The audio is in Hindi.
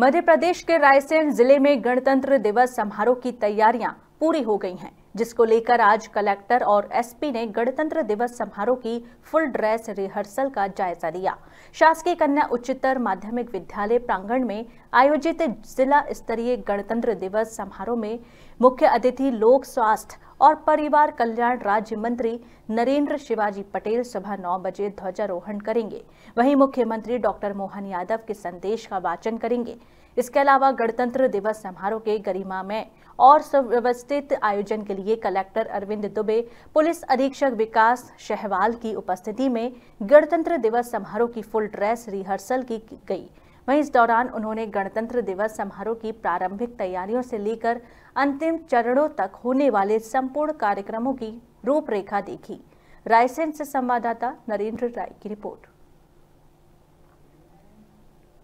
मध्य प्रदेश के रायसेन जिले में गणतंत्र दिवस समारोह की तैयारियां पूरी हो गई हैं जिसको लेकर आज कलेक्टर और एसपी ने गणतंत्र दिवस समारोह की फुल ड्रेस रिहर्सल का जायजा लिया शासकीय कन्या उच्चतर माध्यमिक विद्यालय प्रांगण में आयोजित जिला स्तरीय गणतंत्र दिवस समारोह में मुख्य अतिथि लोक स्वास्थ्य और परिवार कल्याण राज्य मंत्री नरेंद्र शिवाजी पटेल सुबह नौ बजे ध्वजारोहण करेंगे वहीं मुख्यमंत्री डॉक्टर मोहन यादव के संदेश का वाचन करेंगे इसके अलावा गणतंत्र दिवस समारोह के गरिमा में और सुव्यवस्थित आयोजन के लिए कलेक्टर अरविंद दुबे पुलिस अधीक्षक विकास शहवाल की उपस्थिति में गणतंत्र दिवस समारोह की फुल ड्रेस रिहर्सल की गई वहीं इस दौरान उन्होंने गणतंत्र दिवस समारोह की प्रारंभिक तैयारियों से लेकर अंतिम चरणों तक होने वाले संपूर्ण कार्यक्रमों की रूपरेखा देखी रायसेन से संवाददाता नरेंद्र राय की रिपोर्ट